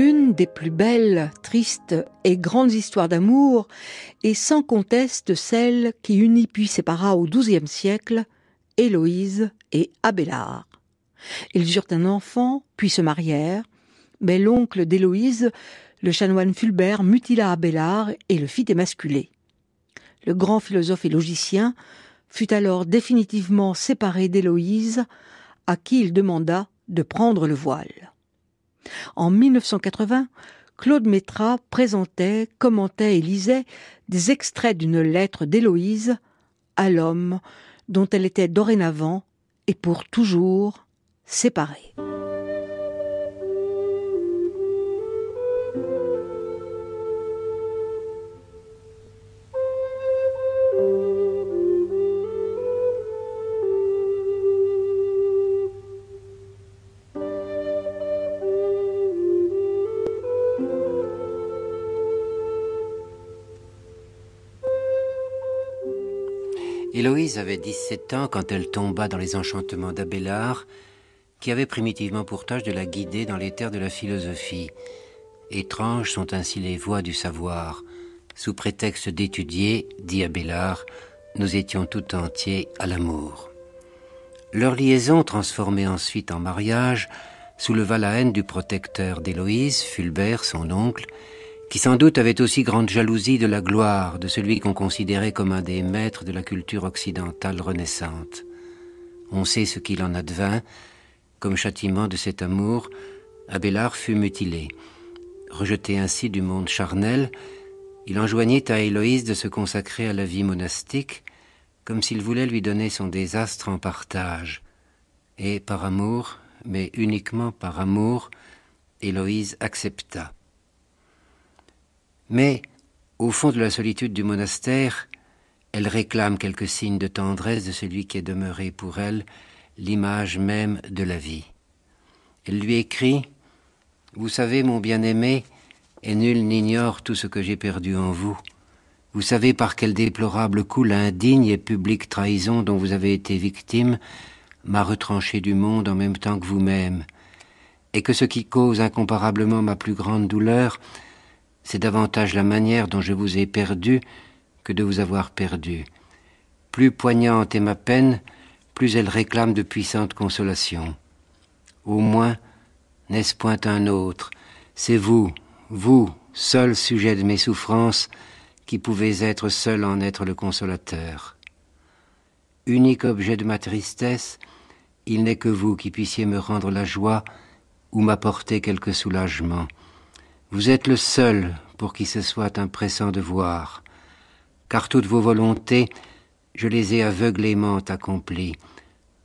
une des plus belles, tristes et grandes histoires d'amour est sans conteste celle qui unit puis sépara au XIIe siècle Héloïse et Abélard. Ils eurent un enfant, puis se marièrent, mais l'oncle d'Héloïse, le chanoine Fulbert, mutila Abélard et le fit émasculer. Le grand philosophe et logicien fut alors définitivement séparé d'Héloïse, à qui il demanda de prendre le voile. En 1980, Claude Métra présentait, commentait et lisait des extraits d'une lettre d'Héloïse à l'homme dont elle était dorénavant et pour toujours séparée. Héloïse avait dix-sept ans quand elle tomba dans les enchantements d'Abélard, qui avait primitivement pour tâche de la guider dans les terres de la philosophie. Étranges sont ainsi les voies du savoir. Sous prétexte d'étudier, dit Abélard, nous étions tout entiers à l'amour. Leur liaison, transformée ensuite en mariage, souleva la haine du protecteur d'Héloïse, Fulbert, son oncle, qui sans doute avait aussi grande jalousie de la gloire de celui qu'on considérait comme un des maîtres de la culture occidentale renaissante. On sait ce qu'il en advint. Comme châtiment de cet amour, Abélard fut mutilé. Rejeté ainsi du monde charnel, il enjoignit à Héloïse de se consacrer à la vie monastique, comme s'il voulait lui donner son désastre en partage. Et par amour, mais uniquement par amour, Héloïse accepta. Mais, au fond de la solitude du monastère, elle réclame quelques signes de tendresse de celui qui est demeuré pour elle l'image même de la vie. Elle lui écrit Vous savez, mon bien-aimé, et nul n'ignore tout ce que j'ai perdu en vous. Vous savez par quel déplorable coup l'indigne et publique trahison dont vous avez été victime m'a retranché du monde en même temps que vous-même, et que ce qui cause incomparablement ma plus grande douleur, c'est davantage la manière dont je vous ai perdu que de vous avoir perdu. Plus poignante est ma peine, plus elle réclame de puissantes consolations. Au moins, n'est-ce point un autre C'est vous, vous, seul sujet de mes souffrances, qui pouvez être seul en être le consolateur. Unique objet de ma tristesse, il n'est que vous qui puissiez me rendre la joie ou m'apporter quelque soulagement. Vous êtes le seul pour qui ce soit un pressant devoir, car toutes vos volontés, je les ai aveuglément accomplies.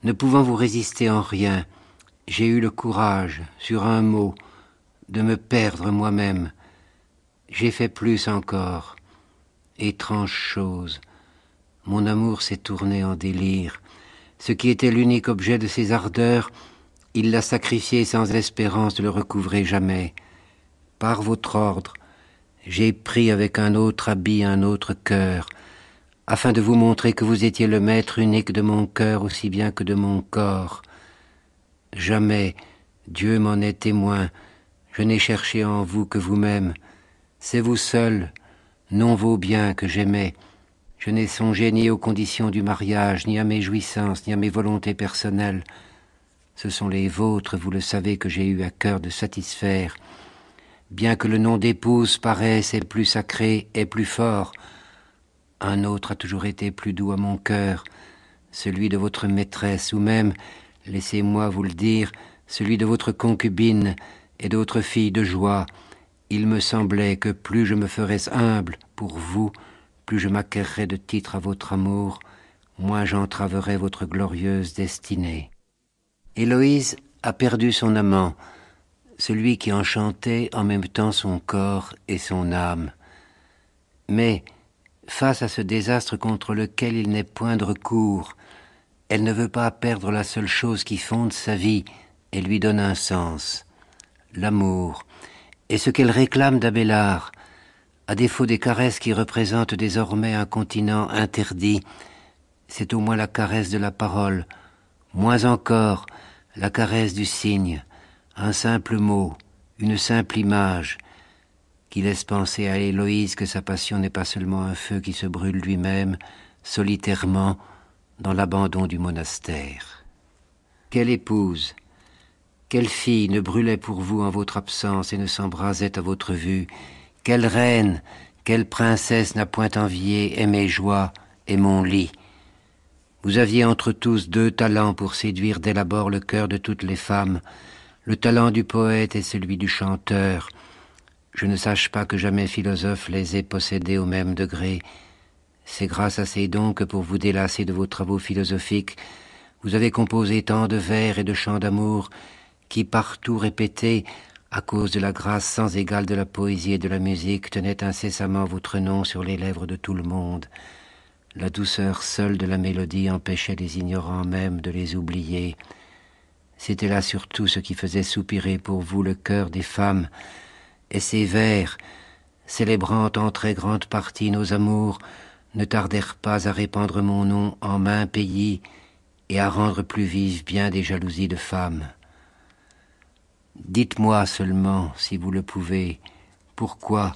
Ne pouvant vous résister en rien, j'ai eu le courage, sur un mot, de me perdre moi-même. J'ai fait plus encore. Étrange chose. Mon amour s'est tourné en délire. Ce qui était l'unique objet de ses ardeurs, il l'a sacrifié sans espérance de le recouvrer jamais par votre ordre, j'ai pris avec un autre habit un autre cœur, afin de vous montrer que vous étiez le maître unique de mon cœur aussi bien que de mon corps. Jamais, Dieu m'en est témoin, je n'ai cherché en vous que vous-même. C'est vous seul, non vos biens, que j'aimais. Je n'ai songé ni aux conditions du mariage, ni à mes jouissances, ni à mes volontés personnelles. Ce sont les vôtres, vous le savez, que j'ai eu à cœur de satisfaire bien que le nom d'épouse paraisse et plus sacré et plus fort, un autre a toujours été plus doux à mon cœur, celui de votre maîtresse, ou même, laissez-moi vous le dire, celui de votre concubine et d'autres filles de joie. Il me semblait que plus je me ferais humble pour vous, plus je m'acquerrais de titre à votre amour, moins j'entraverais votre glorieuse destinée. Héloïse a perdu son amant, celui qui enchantait en même temps son corps et son âme. Mais, face à ce désastre contre lequel il n'est point de recours, elle ne veut pas perdre la seule chose qui fonde sa vie et lui donne un sens, l'amour, et ce qu'elle réclame d'Abélard, à défaut des caresses qui représentent désormais un continent interdit, c'est au moins la caresse de la parole, moins encore la caresse du signe, un simple mot, une simple image, qui laisse penser à Héloïse que sa passion n'est pas seulement un feu qui se brûle lui-même, solitairement, dans l'abandon du monastère. Quelle épouse, quelle fille ne brûlait pour vous en votre absence et ne s'embrasait à votre vue Quelle reine, quelle princesse n'a point envié et mes joies et mon lit Vous aviez entre tous deux talents pour séduire dès l'abord le cœur de toutes les femmes, le talent du poète est celui du chanteur. Je ne sache pas que jamais philosophe les ait possédés au même degré. C'est grâce à ces dons que pour vous délasser de vos travaux philosophiques, vous avez composé tant de vers et de chants d'amour qui, partout répétés, à cause de la grâce sans égale de la poésie et de la musique, tenaient incessamment votre nom sur les lèvres de tout le monde. La douceur seule de la mélodie empêchait les ignorants même de les oublier. C'était là surtout ce qui faisait soupirer pour vous le cœur des femmes, et ces vers, célébrant en très grande partie nos amours, ne tardèrent pas à répandre mon nom en maint pays et à rendre plus vives bien des jalousies de femmes. Dites-moi seulement, si vous le pouvez, pourquoi,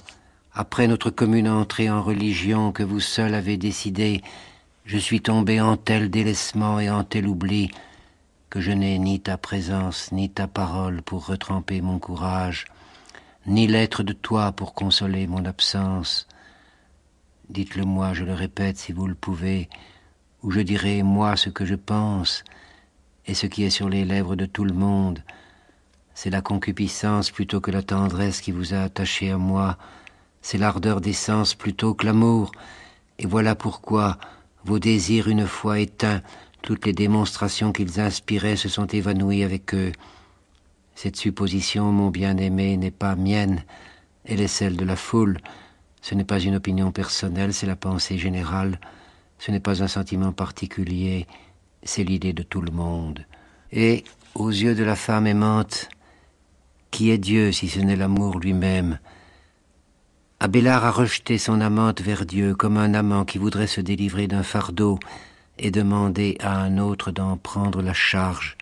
après notre commune entrée en religion que vous seul avez décidée, je suis tombé en tel délaissement et en tel oubli, que je n'ai ni ta présence, ni ta parole pour retremper mon courage, ni l'être de toi pour consoler mon absence. Dites-le moi, je le répète si vous le pouvez, ou je dirai moi ce que je pense, et ce qui est sur les lèvres de tout le monde. C'est la concupiscence plutôt que la tendresse qui vous a attaché à moi, c'est l'ardeur des sens plutôt que l'amour, et voilà pourquoi, vos désirs une fois éteints, toutes les démonstrations qu'ils inspiraient se sont évanouies avec eux. Cette supposition, mon bien-aimé, n'est pas mienne, elle est celle de la foule. Ce n'est pas une opinion personnelle, c'est la pensée générale. Ce n'est pas un sentiment particulier, c'est l'idée de tout le monde. Et, aux yeux de la femme aimante, qui est Dieu si ce n'est l'amour lui-même Abélard a rejeté son amante vers Dieu comme un amant qui voudrait se délivrer d'un fardeau et demander à un autre d'en prendre la charge.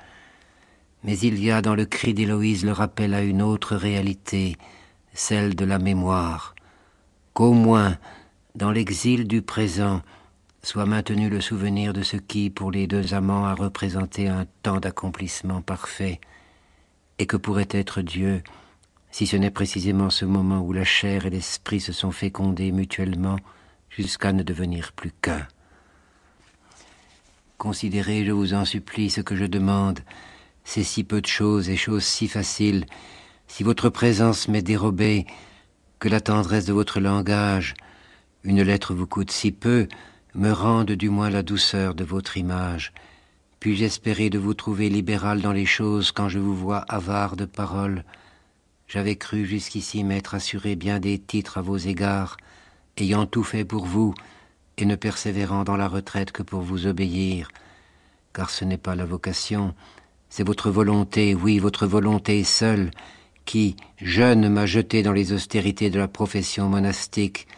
Mais il y a dans le cri d'Héloïse le rappel à une autre réalité, celle de la mémoire, qu'au moins, dans l'exil du présent, soit maintenu le souvenir de ce qui, pour les deux amants, a représenté un temps d'accomplissement parfait, et que pourrait être Dieu, si ce n'est précisément ce moment où la chair et l'esprit se sont fécondés mutuellement jusqu'à ne devenir plus qu'un. Considérez, je vous en supplie, ce que je demande. C'est si peu de choses et choses si faciles. Si votre présence m'est dérobée, que la tendresse de votre langage, une lettre vous coûte si peu, me rende du moins la douceur de votre image. Puis-je espérer de vous trouver libéral dans les choses quand je vous vois avare de paroles J'avais cru jusqu'ici m'être assuré bien des titres à vos égards, ayant tout fait pour vous, et ne persévérant dans la retraite que pour vous obéir, car ce n'est pas la vocation, c'est votre volonté, oui, votre volonté seule, qui, jeune, m'a jeté dans les austérités de la profession monastique.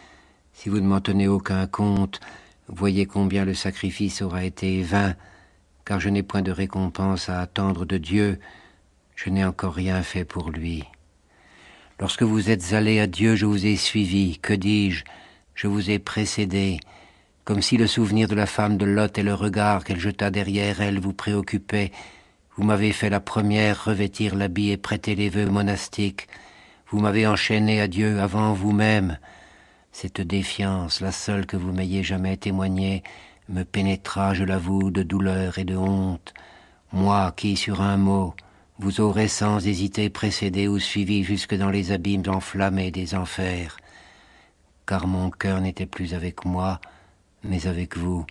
Si vous ne m'en tenez aucun compte, voyez combien le sacrifice aura été vain, car je n'ai point de récompense à attendre de Dieu, je n'ai encore rien fait pour lui. Lorsque vous êtes allé à Dieu, je vous ai suivi, que dis-je, je vous ai précédé, comme si le souvenir de la femme de Lot et le regard qu'elle jeta derrière elle vous préoccupaient. Vous m'avez fait la première revêtir l'habit et prêter les vœux monastiques. Vous m'avez enchaîné à Dieu avant vous-même. Cette défiance, la seule que vous m'ayez jamais témoignée, me pénétra, je l'avoue, de douleur et de honte. Moi qui, sur un mot, vous aurais sans hésiter précédé ou suivi jusque dans les abîmes enflammés des enfers. Car mon cœur n'était plus avec moi, mais avec vous.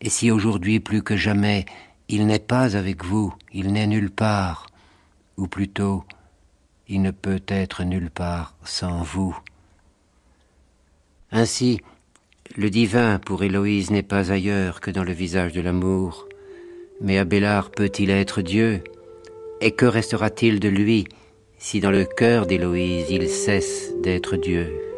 Et si aujourd'hui plus que jamais il n'est pas avec vous, il n'est nulle part, ou plutôt il ne peut être nulle part sans vous. Ainsi, le divin pour Héloïse n'est pas ailleurs que dans le visage de l'amour. Mais Abélard peut-il être Dieu Et que restera-t-il de lui si dans le cœur d'Héloïse il cesse d'être Dieu